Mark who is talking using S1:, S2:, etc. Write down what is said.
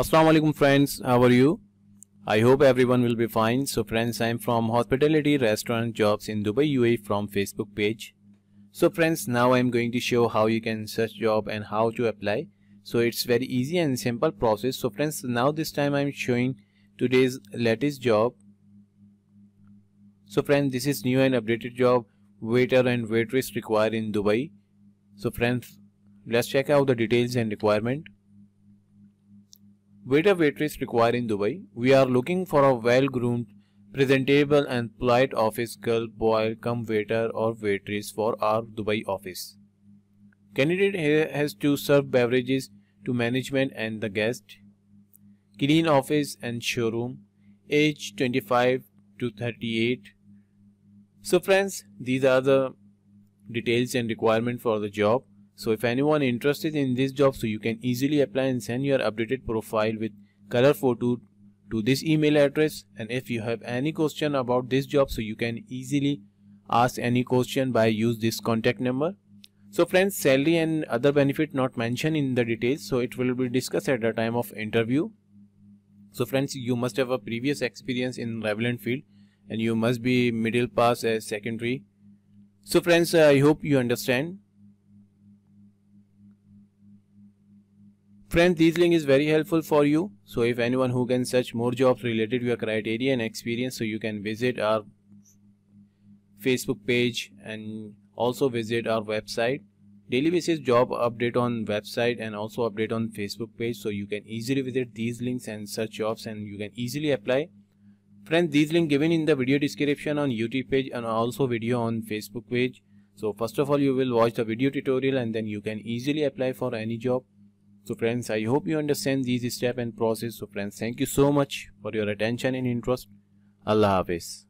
S1: Assalamualaikum alaikum friends, how are you? I hope everyone will be fine. So friends, I am from Hospitality Restaurant Jobs in Dubai UAE from Facebook page. So friends, now I am going to show how you can search job and how to apply. So it's very easy and simple process. So friends, now this time I am showing today's latest job. So friends, this is new and updated job waiter and waitress required in Dubai. So friends, let's check out the details and requirement. Waiter waitress required in Dubai. We are looking for a well-groomed, presentable and polite office girl, boy, come waiter or waitress for our Dubai office. Candidate has to serve beverages to management and the guest. Clean office and showroom. Age 25 to 38. So friends, these are the details and requirement for the job. So if anyone interested in this job, so you can easily apply and send your updated profile with color photo to this email address. And if you have any question about this job, so you can easily ask any question by use this contact number. So friends, salary and other benefit not mentioned in the details, so it will be discussed at the time of interview. So friends, you must have a previous experience in relevant field and you must be middle pass as secondary. So friends, I hope you understand. Friend, these link is very helpful for you. So if anyone who can search more jobs related to your criteria and experience, so you can visit our Facebook page and also visit our website. Daily basis job update on website and also update on Facebook page. So you can easily visit these links and search jobs and you can easily apply. Friend, these link given in the video description on YouTube page and also video on Facebook page. So first of all, you will watch the video tutorial and then you can easily apply for any job. So friends, I hope you understand these step and process. So friends, thank you so much for your attention and interest. Allah Hafiz.